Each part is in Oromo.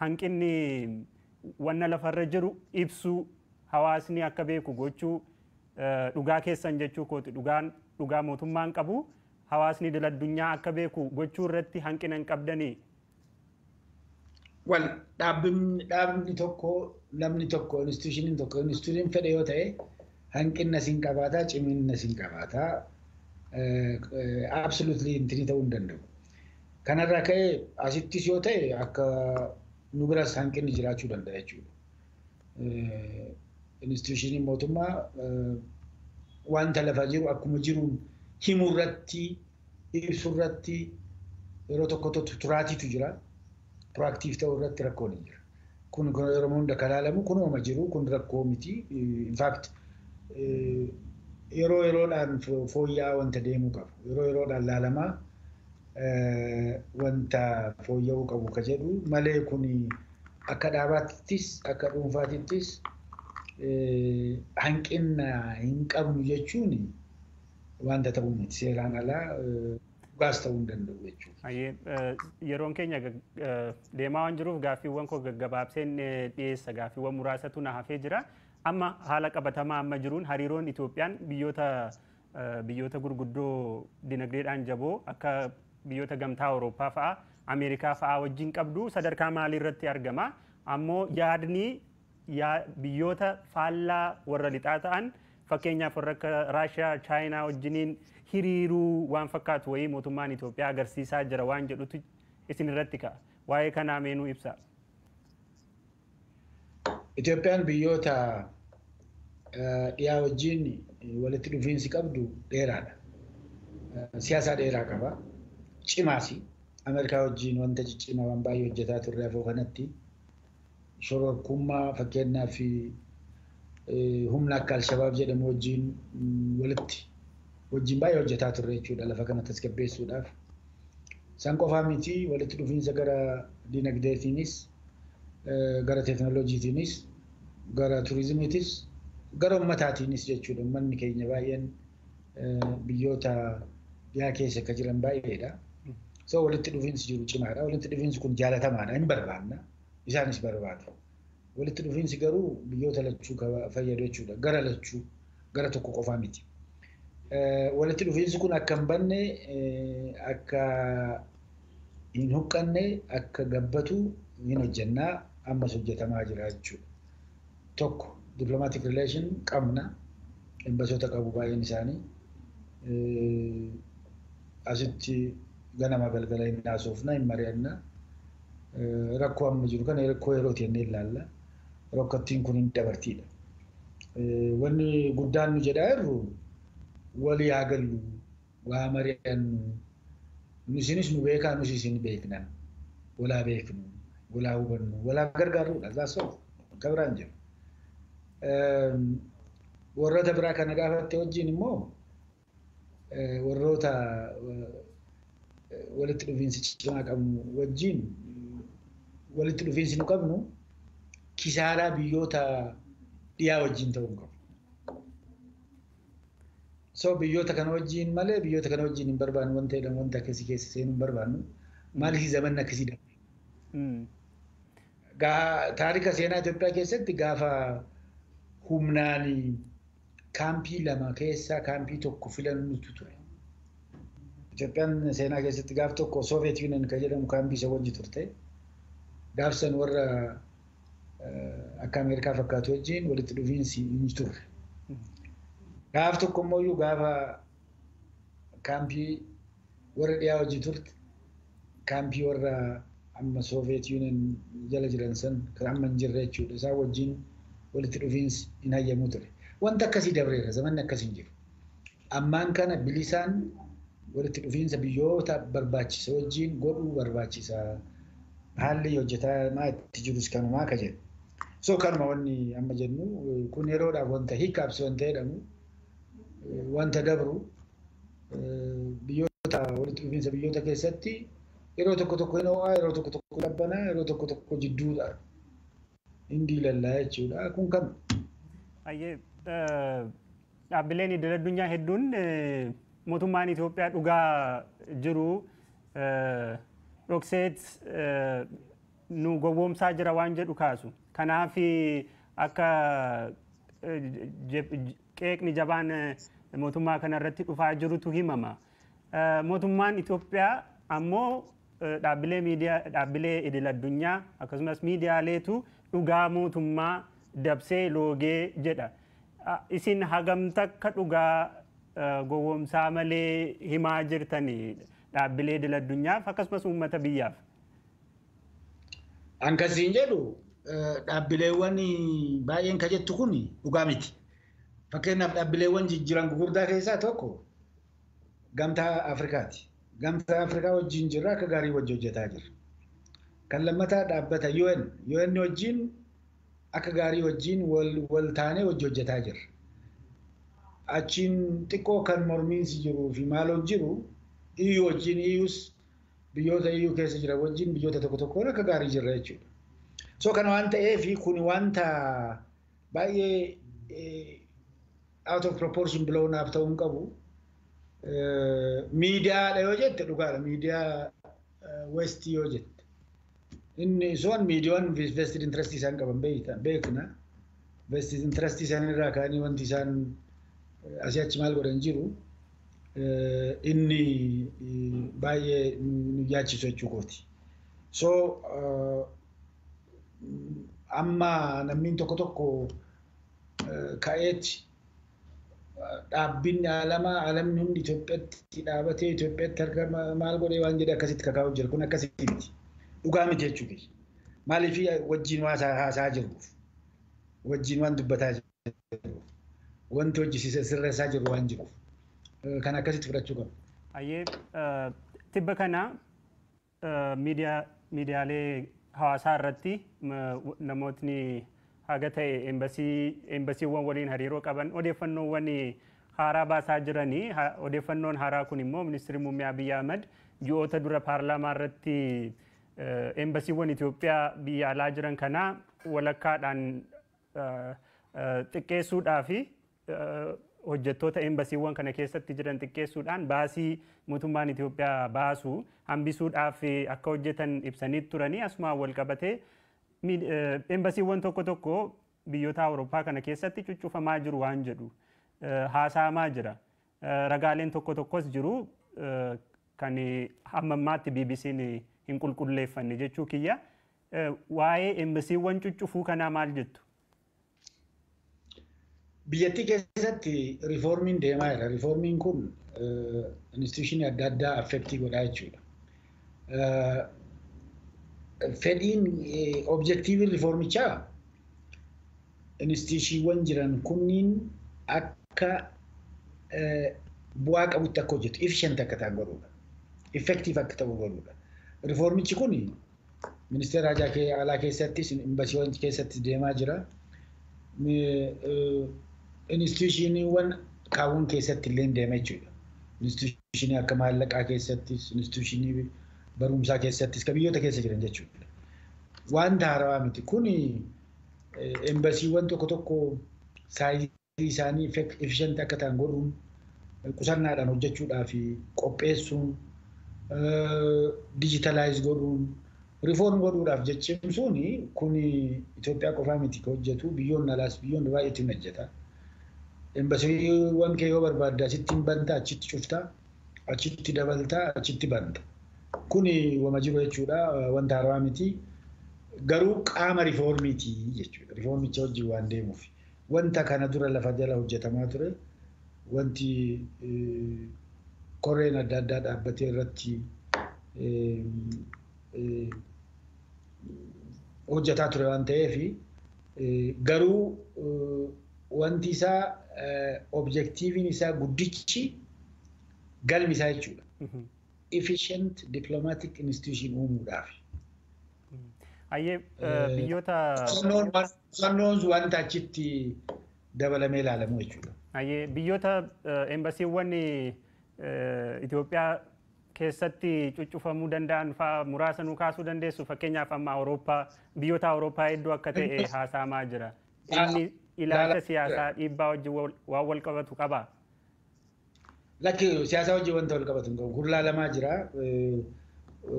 hanqinni wanna lafarra jiru ibsuu hawaasni akka beeku gochuu eh, dhugaa keessan jechuu kooti dhugaan dhugaa mootummaan qabu hawaasni dil addunyaa akka beeku gochuu irratti hanqina hin qabdanii. Wal tokko namni tokko tokko yoo ta'e eh, eh, ta'uu danda'u. Kanarraa ka'ee asittis yoo ta'e akka nu biras hanqinni jiraachuu danda'a jechuudha. Eh, Instituushiniin mootummaa eh, wanta lafa jiru akkuma jiruun himu irratti ibsu irratti yeroo tokko tokko turaatiitu jira. Proaktiif ta'uu irratti rakkoon jira. Kun yeroo hunda kalaalamu kunuma jiru kun rakkoo miti. Eh, Infaakti yeroo yeroodhaan fooyya'aa wanta deemuu qabu. Yeroo yeroodhaan laalamaa. Eh, wanta fooyya'uu qabu ka jedhu malee kun akka dhaabaattis akka dhuunfaatittis eh, hanqina hin qabnu jechuun wanta ta'uu miti seeraan alaa eh, dhugaas ta'uu hin danda'u jechuudha. Yeroon keenya deemaa waan jiruuf gaaffiiwwan koo gaggabaabseen dhiyeessa gaaffiiwwan muraasatu na hafee jira. Amma haala qabatamaa amma jiruun hariiroon Itoophiyaan biyyoota biyyoota gurguddoo dinagdeedhaan jaboo akka biyyoota gamtaa Awurooppaa fa'aa Ameerikaa fa'aa wajjin qabdu sadarkaa maalii irratti argama? Ammoo yaadni biyyoota faallaa warra lixaa ta'an fakkeenyaaf warra akka Raashiyaa, Chaayinaa wajjiniin hiriiruu waan fakkaatu wayii mootummaan Itoophiyaa agarsiisaa jira waan jedhutu isin irratti ka'a. Waa'ee kanaa meenuu ibsa. Itoophiyaan biyyoota dhiyaa wajjin walitti dhufiinsi qabdu dheeraadha. Siyaasaa dheeraa qaba. cimaa fi Ameerikaa wajjin wanta ciccimaa waan baay'ee hojjetaa turreef kanatti shororkummaa fakkeenyaaf humna akka al-shabaab jedhamu wajjin walitti wajjin baay'ee hojjetaa turre jechuudha lafa kana tasgabbeessuudhaaf. Isaan qofaa miti walitti dhufiinsa gara dinagdeetiinis gara teeknooloojiitiinis gara turizimiitis gara uummataatiinis jechuudha uummanni keenya baay'een biyyoota dhiyaa keessa akka jiran baay'eedha. So walitti dhufiinsi jiru cimaadha. Walitti dhufiinsi kun jaalatamaadha. Hin barbaanna. Isaanis barbaadu. Walitti dhufiinsi garuu biyyoota lachuu fayyadu jechuudha. Gara lachuu gara tokko qofaa miti. Walitti dhufiinsi kun akka hin banne akka hin huqqanne akka gabbatu hin hojjannaa ammas hojjetamaa jira jechuudha. Tokko diplomaatic relation qabna. Embasoota qabu baay'een isaanii. Asitti ganama galgala innaa soofnaa hin mari'annaa rakkoo amma jiru kana rakkoo yerooti jennee ilaalla rakkattiin kun hin dabartiidha. Wanni guddaan nu jedhaa jirru walii haa gallu waa mari'annu isinis nu beekaa nus isin beekna walaa beeknu walaa hubannu walaa gargaarruudha zaasoo gabraan jedhu. Warroota biraa kana gaafatte wajjin immoo warroota walitti dhufiinsi cimaa qabnu wajjin walitti dhufiinsi nu qabnu kisaaraa biyyoota dhiyaa wajjin ta'uu qabu. So biyyoota kana wajjin malee biyyoota kana wajjin hin barbaannu wanta jedhamu wanta akkasii keessa seenuu hin barbaannu maaliif zamanni akkasii dabale. Taarika seenaa Itoophiyaa keessatti gaafa humnaan kaampii lama keessa, kaampii tokko filannutu ture. ኢትዮጵያን ሴና ገስት ጋብቶ እኮ ሶቪየት ዩኒየን ከጀደሙ ከአንቢሰ ወንጅ ቱርቴ ጋብሰን ወረ አካ አሜሪካ ፈካቱ ወጂን ወልት ዱቪንሲ ኢንጅቱር ጋፍ ቶኮሞዩ ጋፋ ካምፒ ወረ ዲያ ወጂ ቱርት ካምፒ ወረ አመ ሶቪየት ዩኒየን ጀለ ጅረንሰን ከአመን ጅሬቹ ደሳ ወጂን ወልት ዱቪንስ ኢናየሙ ቱር ወንተ ከሲ ደብሬረ ዘመን ከሲ እንጅሩ አማን ከነ ቢሊሳን walitti dhufiinsa biyyoota barbaachisa wajjin godhuu barbaachisa. Haalli hojjetamaa itti jirus kanumaa akka jedhu. So kanuma wanni amma jennu kun yeroodhaaf wanta hiikkaabsi wanta jedhamu wanta dabru biyyoota walitti dhufiinsa biyyoota keessatti yeroo tokko tokko hin ho'aa yeroo tokko tokko jidduu yeroo tokko tokko jidduudha. Hindii kun kam. Dhaabbileen idil addunyaa hedduun mootummaan Itoophiyaa dhugaa jiru dhokseet nu gowwomsaa jira waan jedhu kaasu. Kanaaf akka qeeqni jabaan mootummaa kanarratti dhufaa jirutu himama. Mootummaan Itoophiyaa ammoo dhaabbilee miidiyaa dhaabbilee idil-addunyaa akkasumas miidiyaaleetu dhugaa mootummaa dabsee loogee jedha. Isin hagam takka dhugaa gowwoomsaa malee himaa jirtan dhaabbilee dil addunyaaf akkasumas uummata biyyaaf? An kasiin jedhu eh, dhaabbileewwan baay'een ka jettu kun dhugaa miti. Fakkeenyaaf dhaabbileewwan jijjiiran gurguddaa keessaa tokko gamtaa Afrikaati. Gamtaa Afrikaa wajjin jirra akka gaarii wajji hojjetaa jirra. Kan lammataa dhaabbata UN. UN wajjin akka gaarii wajjin wal taanee wajji hojjetaa jirra. achiin xiqqoo kan mormiinsi jiruu e fi maaloon jiru iyyuu wajjin iyyuus biyyoota iyyuu keessa jira wajjin biyyoota tokko tokkoon akka gaarii jirra jechuudha. So kana waan ta'eef kun wanta baay'ee e, out of proportion blown up ta'uu hin qabu. E, Miidiyaadha yoo jette dhugaadha miidiyaa westii yoo jette. Inni soon miidiyoon vested interest isaan qaban beekna. Vested interest isaan irraa ka'anii wanti isaan achi maal godhan jiru eh, inni eh, baay'ee nu jaachisu jechuu kooti. So eh, amma namni tokko tokko ka'eeti dhaabbinni alama alamni hundi Itoophiyaatti dhaabatee Itoophiyaatti harka maal godhee waan jedhee akkasitti kakaa'u jira kun akkasitti dhugaa miti jechuudha maaliif wajjin haasaa jiruuf wajjin waan dubbataa wanti hojjisiise sirreessaa jiru waan uh, jiru. kan akkasitti fudhachuu qabna. Ayyee uh, tibba kana uh, miidiyaalee hawaasaa irratti namootni haga ta'e eembasiiwwan waliin hariiroo qaban odeeffannoowwan haaraa baasaa jiranii odeeffannoon haaraa kun immoo ministeerri muummee Abiyyi Ahmad ji'oota dura paarlaamaa irratti eembasiiwwan Itoophiyaa biyya alaa jiran kana walakkaadhaan xiqqeessuudhaa fi Eh, hojjettoota embasiiwwan kana keessatti jiran xiqqeessuudhaan baasii mootummaan Itoophiyaa baasu hambisuudhaaf eh, akka hojjetan ibsanii turanii asumaan wal qabatee eh, embasiiwwan tokko tokko biyyoota Awurooppaa kana keessatti cuccufamaa jiru waan jedhu haasaamaa jira. Ragaaleen tokko tokkos jiru kan hammammaatti BBC'n hin qulqulleeffanne jechuu kiyya. Waa'ee embasiiwwan cuccufuu kanaa maal jettu? Biyyattii keessatti riiformiin deemaa jira. Riiformiin kun eh, instituushinii adda addaa affeektii godhaa jechuudha. Eh, fedhiin eh, objeektiiviin riiformichaa instituushiiwwan jiran kunniin akka bu'aa qabutti akka hojjetu efficient akka ta'an godhuudha. akka ta'u godhuudha. kun ministeera alaa keessatti imbasiiwwan keessattis deemaa jira. Institushiniiwwan kaawwan keessatti illee deema jechuudha. Institutushinii akka maallaqaa keessattis, institutushinii barumsaa keessattis, kan biyyoota keessa jiran jechuudha. Wanta haarawaa miti. Kuni eh, embasiiwwan tokko tokko saayinii isaanii efficient akka ta'an godhuun qusannaadhaan hojjechuudhaa fi qopheessuun eh, dijitalaayis godhuun rifoorm godhuudhaaf jechimsuun kun Itoophiyaa qofaa miti hojjetu biyyoonni alaas biyyoonni baay'eetu hin hojjeta. Embasiiwwan kee yoo barbaadde achitti hin bantaa, achitti cuftaa, achitti dabaltaa, achitti banta. kun wama jiru jechuudha. Wanta haaraa miti. Garuu qaama riifoormiiti jechuudha. Riifoormicha wajjin waan deemuuf. Wanta kana dura lafa jala hojjetamaa ture. Wanti e, koreen adda addaa dhaabbatee irratti e, e, hojjetaa ture waan ta'eef garuu wanti isaa eh, objektiiviin isaa guddichi galmi isaa jechuudha. Mhm. Efficient diplomatic institution uumuudhaaf. Mm-hmm. Ayyee eh, eh, biyyoota. Qusannoon wanta achitti dabalamee ilaalamu jechuudha. Ayyee biyyoota embasiiwwan Itoophiyaa keessatti cuccufamuu danda'an fa'aa muraasa nu kaasuu dandeessu fakkeenyaaf amma biyyoota Awurooppaa hedduu akka ta'e haasamaa jira. Inni ilaalcha siyaasaa dhiibbaa wajjin waan wal qabatu qabaa? Lakkii siyaasaa wajjin wanta wal qabatu hin qabu. lamaa jira.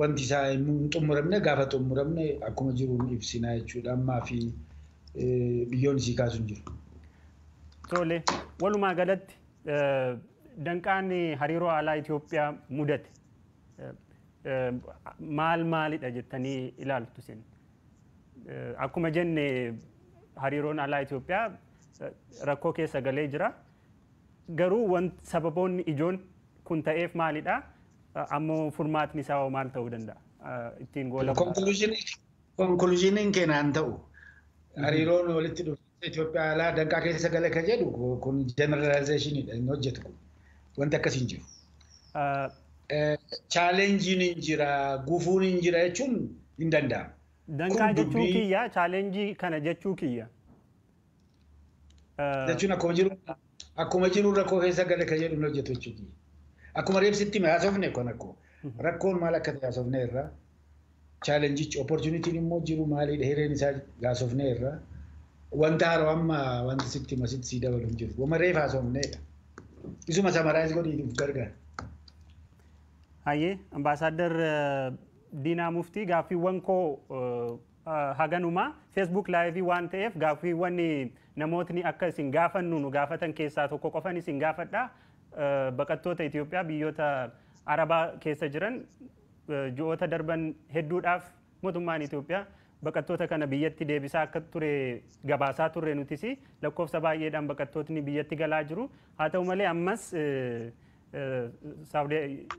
Wanti isaa hin xumuramne gaafa xumuramne akkuma jiru ibsinaa jechuudha. Ammaa fi biyyoon isii kaasu hin jiru. Tole, walumaa galatti danqaan hariiroo alaa Itoophiyaa mudate. Maal maalidha jettanii ilaaltu isin? Akkuma jenne hariiroon alaa Itoophiyaa rakkoo keessa galee jira. Garuu sababoonni ijoon kun ta'eef maalidha? Ammoo furmaatni isaa maal ta'uu danda'a? Ittiin goola. Konkuluuziniin keenya hin ta'u. Hariiroon walitti dhufu Itoophiyaa alaa danqaa keessa galee kan jedhu kun jeneralizeeshiniidha inni hojjetu kun. Wanti akkasii hin jiru. Chaalenjiin hin jira, gufuun hin jira jechuun hin danda'amu. Danqaa jechuu kiyya chaalenjii kana jechuu kiyya. Eh, Jechuun akkuma jiru akkuma jiru rakkoo keessa gale kan jedhu hojjetu jechuu kiyya. Akkuma reebsitti haasofne kun akkuma mhm. rakkoon maal akka ta'e haasofne irraa chaalenjichi opportunitiin immoo jiru maalidha hireen isaa haasofne irraa wanta haaroo amma wanti sitti masitti sii dabalu hin jiru. Wama reef haasofneedha. Isuma samaraayis godhiidhuuf gargaara. Hayyee ambaasaadar eh, diinaa muftii gaaffiiwwan koo haganumaa feesbuuk laayivii waan ta'eef gaaffiiwwan namootni akka isin gaafannu nu gaafatan keessaa tokko qofan isin gaafadha baqattoota itiyoophiyaa biyyoota Arabaa keessa jiran ji'oota darban hedduudhaaf mootummaan itiyoophiyaa baqattoota kana biyyatti deebisaa akka ture gabaasaa turre nutis lakkoofsa baay'eedhaan baqattootni biyyatti galaa jiru haa ta'u malee ammas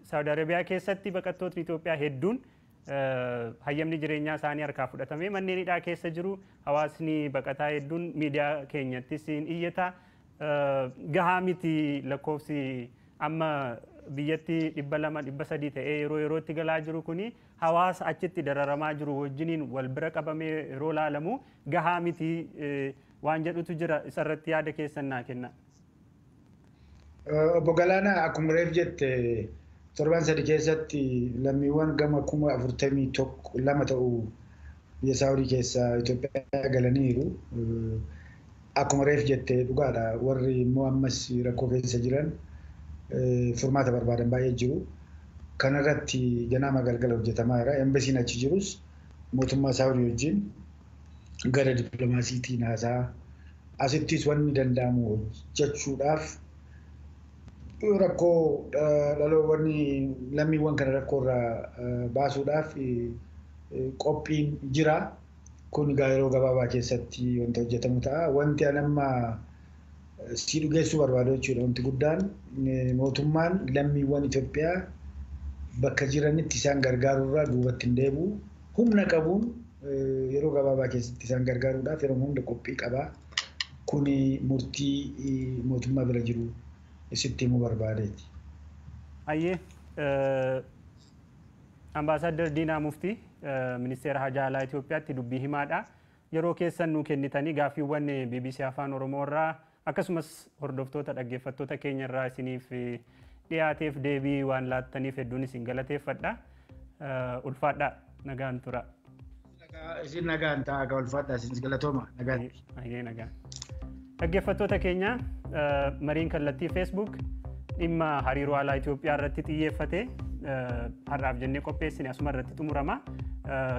saawudi arabiyaa keessatti baqattootni itiyoophiyaa hedduun Eh, hayyamni jireenyaa isaanii harkaa fudhatamee manneen hidhaa keessa jiru hawaasni baqataa hedduun miidiyaa keenyattis iyyataa eh, gahaa miti lakkoofsi amma biyyatti dhibba lama dhibba sadii yeroo yerootti galaa jiru kuni hawaasa achitti dararamaa jiru wajjiniin wal bira qabamee yeroo laalamu gahaa miti eh, waan jedhutu jira isarratti yaada keessannaa kenna. Obbo Galaanaa akkuma reef jette torban sadi keessatti lammiiwwan gama kuma afurtamii tokko lama ta'uu biyya saawudii keessaa Itoophiyaa galaniiru. Akkuma reef jettee dhugaadha warri immoo ammas rakkoo keessa jiran furmaata barbaadan baay'ee jiru. Kanarratti ganaama galgala hojjetamaa jira. Embasiin achi jirus mootummaa saawudii wajjin gara dippilomaasiitiin haasaa asittis wanni danda'amu hojjechuudhaaf rakkoo dhaloowwan eh, lammiiwwan kana rakkoo irraa eh, baasuudhaaf qophiin eh, jira. Kun egaa yeroo gabaabaa keessatti wanta hojjetamu ta'a. Wanti an sii si dhugeessuu barbaadu jechuudha. Wanti guddaan mootummaan lammiiwwan Itoophiyaa bakka jiranitti isaan gargaaruurraa duubatti hin deebi'u. Humna qabuun yeroo gabaabaa keessatti isaan gargaaruudhaaf yeroo humna qophii qaba. Kun murtii mootummaa bira jiru isitti himuu barbaadeeti. Ayyee ambaasaadar Diinaa Muftii ministeera hajaalaa Itoophiyaatti dubbii himaadha. Yeroo keessan nu kennitanii gaafiiwwan BBC Afaan Oromoo irraa akkasumas hordoftoota dhaggeeffattoota keenya irraa isiniif dhiyaateef deebii waan laattaniif hedduun isin galateeffadha. Ulfaadha nagaan tura. Isin nagaan ta'a ulfaadha galatooma nagaan. Dhaggeeffattoota keenya mariin kallattii Facebook dhimma hariiroo alaa Itoophiyaa irratti xiyyeeffate har'aaf jennee qopheessin asuma irratti xumurama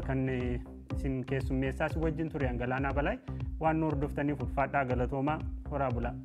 kan isin keessummeessaas wajjin ture hangalaanaa Balay waan nu hordoftaniif ulfaadhaa galatoomaa horaa bulaa.